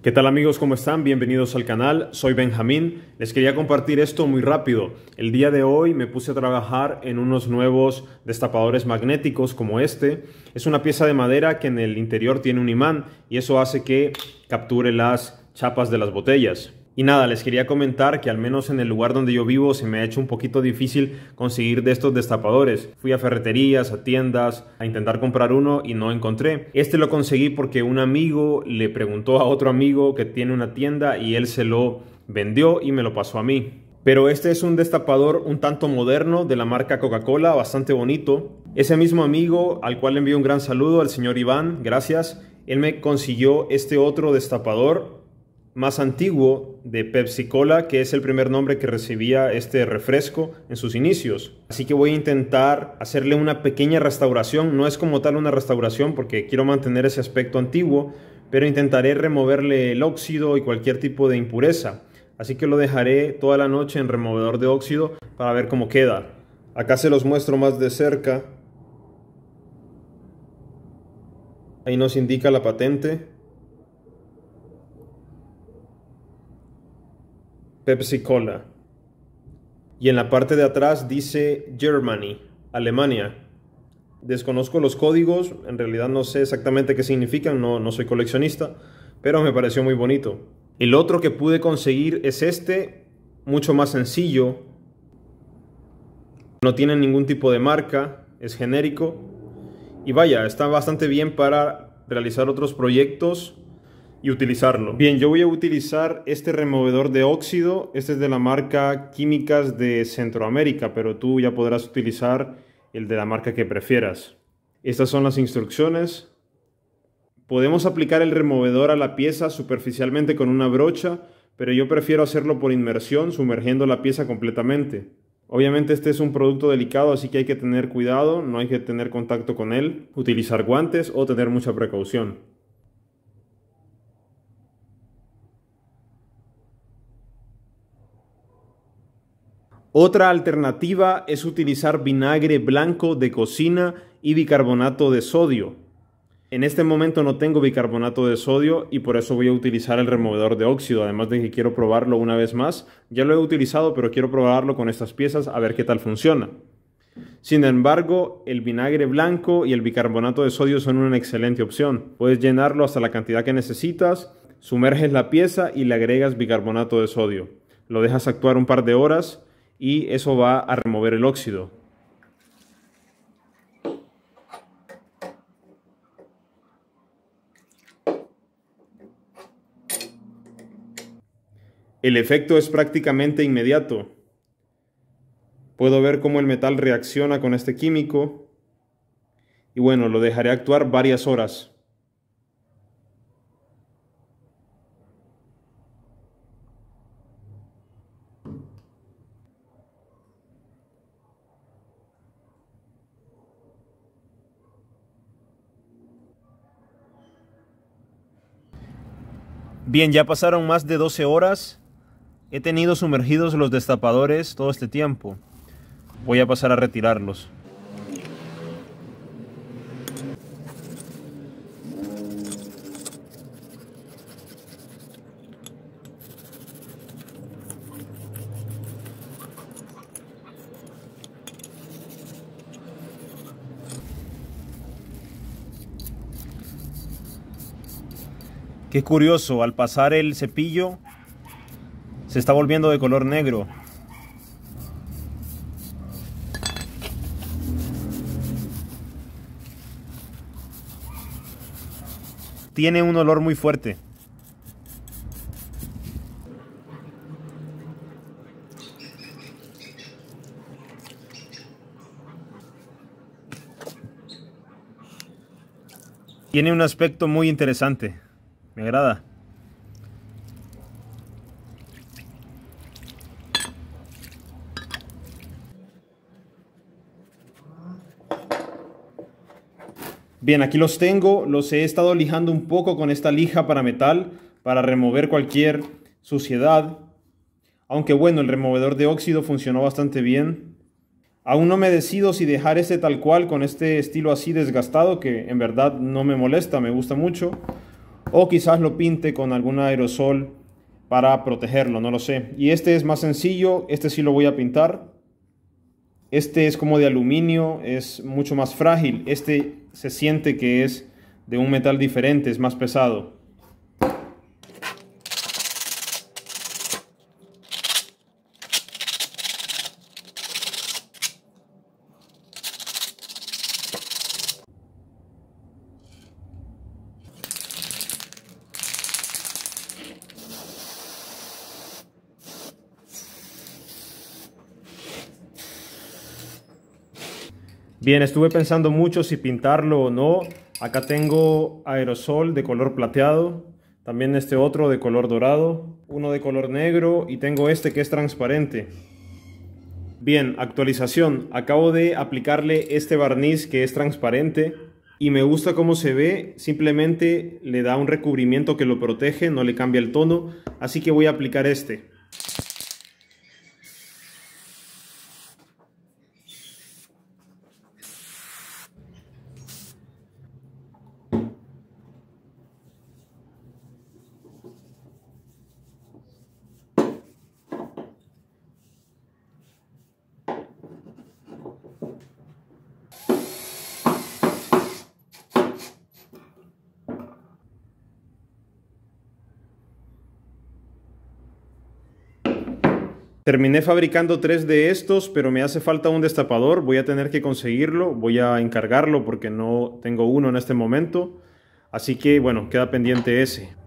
¿Qué tal amigos? ¿Cómo están? Bienvenidos al canal, soy Benjamín. Les quería compartir esto muy rápido. El día de hoy me puse a trabajar en unos nuevos destapadores magnéticos como este. Es una pieza de madera que en el interior tiene un imán y eso hace que capture las chapas de las botellas. Y nada, les quería comentar que al menos en el lugar donde yo vivo se me ha hecho un poquito difícil conseguir de estos destapadores. Fui a ferreterías, a tiendas, a intentar comprar uno y no encontré. Este lo conseguí porque un amigo le preguntó a otro amigo que tiene una tienda y él se lo vendió y me lo pasó a mí. Pero este es un destapador un tanto moderno de la marca Coca-Cola, bastante bonito. Ese mismo amigo, al cual le envío un gran saludo, al señor Iván, gracias, él me consiguió este otro destapador más antiguo de Pepsi Cola, que es el primer nombre que recibía este refresco en sus inicios. Así que voy a intentar hacerle una pequeña restauración, no es como tal una restauración porque quiero mantener ese aspecto antiguo, pero intentaré removerle el óxido y cualquier tipo de impureza. Así que lo dejaré toda la noche en removedor de óxido para ver cómo queda. Acá se los muestro más de cerca. Ahí nos indica la patente. Pepsi Cola. Y en la parte de atrás dice Germany, Alemania. Desconozco los códigos, en realidad no sé exactamente qué significan, no, soy coleccionista, pero me pareció muy bonito. El otro que pude conseguir es este, mucho más sencillo. No tiene ningún tipo de marca, es genérico. Y vaya, está bastante bien para realizar otros proyectos y utilizarlo? Bien, yo voy a utilizar este removedor de óxido. Este es de la marca Químicas de Centroamérica, pero tú ya podrás utilizar el de la marca que prefieras. Estas son las instrucciones. Podemos aplicar el removedor a la pieza superficialmente con una brocha, pero yo prefiero hacerlo por inmersión, sumergiendo la pieza completamente. Obviamente este es un producto delicado, así que hay que tener cuidado, no hay que tener contacto con él, utilizar guantes o tener mucha precaución. Otra alternativa es utilizar vinagre blanco de cocina y bicarbonato de sodio. En este momento no tengo bicarbonato de sodio y por eso voy a utilizar el removedor de óxido, además de que quiero probarlo una vez más. Ya lo he utilizado, pero quiero probarlo con estas piezas a ver qué tal funciona. Sin embargo, el vinagre blanco y el bicarbonato de sodio son una excelente opción. Puedes llenarlo hasta la cantidad que necesitas, sumerges la pieza y le agregas bicarbonato de sodio. Lo dejas actuar un par de horas y eso va a remover el óxido. El efecto es prácticamente inmediato. Puedo ver cómo el metal reacciona con este químico y bueno, lo dejaré actuar varias horas. Bien, ya pasaron más de 12 horas. He tenido sumergidos los destapadores todo este tiempo. Voy a pasar a retirarlos. Qué curioso, al pasar el cepillo se está volviendo de color negro. Tiene un olor muy fuerte. Tiene un aspecto muy interesante. Me agrada. Bien, aquí los tengo, los he estado lijando un poco con esta lija para metal para remover cualquier suciedad. Aunque bueno, el removedor de óxido funcionó bastante bien. Aún no me decido si dejar este tal cual con este estilo así desgastado que en verdad no me molesta, me gusta mucho o quizás lo pinte con algún aerosol para protegerlo, no lo sé. Y este es más sencillo, este sí lo voy a pintar. Este es como de aluminio, es mucho más frágil. Este se siente que es de un metal diferente, es más pesado. Bien, estuve pensando mucho si pintarlo o no. Acá tengo aerosol de color plateado, también este otro de color dorado, uno de color negro y tengo este que es transparente. Bien, actualización. Acabo de aplicarle este barniz que es transparente y me gusta cómo se ve, simplemente le da un recubrimiento que lo protege, no le cambia el tono, así que voy a aplicar este. Terminé fabricando tres de estos, pero me hace falta un destapador. Voy a tener que conseguirlo, voy a encargarlo porque no tengo uno en este momento. Así que bueno, queda pendiente ese.